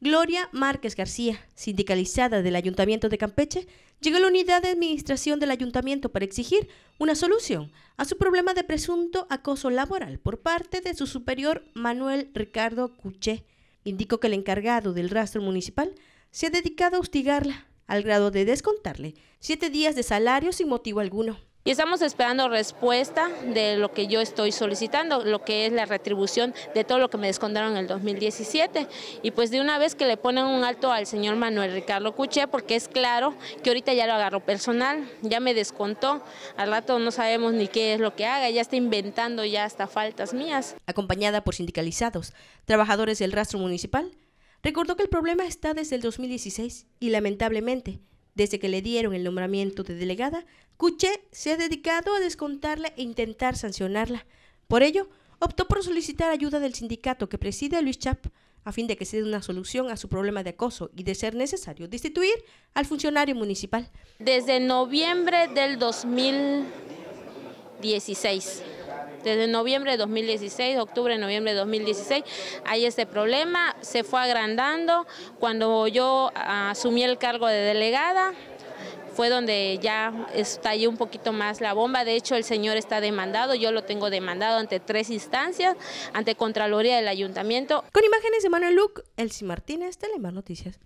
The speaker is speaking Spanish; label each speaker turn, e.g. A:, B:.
A: Gloria Márquez García, sindicalizada del Ayuntamiento de Campeche, llegó a la unidad de administración del Ayuntamiento para exigir una solución a su problema de presunto acoso laboral por parte de su superior Manuel Ricardo Cuché. Indicó que el encargado del rastro municipal se ha dedicado a hostigarla al grado de descontarle siete días de salario sin motivo alguno.
B: Y estamos esperando respuesta de lo que yo estoy solicitando, lo que es la retribución de todo lo que me descontaron en el 2017. Y pues de una vez que le ponen un alto al señor Manuel Ricardo Cuché, porque es claro que ahorita ya lo agarró personal, ya me descontó, al rato no sabemos ni qué es lo que haga, ya está inventando ya hasta faltas mías. Acompañada por sindicalizados, trabajadores del rastro municipal,
A: recordó que el problema está desde el 2016 y lamentablemente desde que le dieron el nombramiento de delegada, Cuché se ha dedicado a descontarla e intentar sancionarla. Por ello, optó por solicitar ayuda del sindicato que preside Luis Chap a fin de que se dé una solución a su problema de acoso y de ser necesario destituir al funcionario municipal. Desde
B: noviembre del 2016 desde noviembre de 2016, octubre, noviembre de 2016, hay este problema, se fue agrandando. Cuando yo asumí el cargo de delegada, fue donde ya estalló un poquito más la bomba. De hecho, el señor está demandado, yo lo tengo demandado ante tres instancias, ante Contraloría del Ayuntamiento. Con imágenes de Manuel Luc, Elsie
A: Martínez, Telemar Noticias.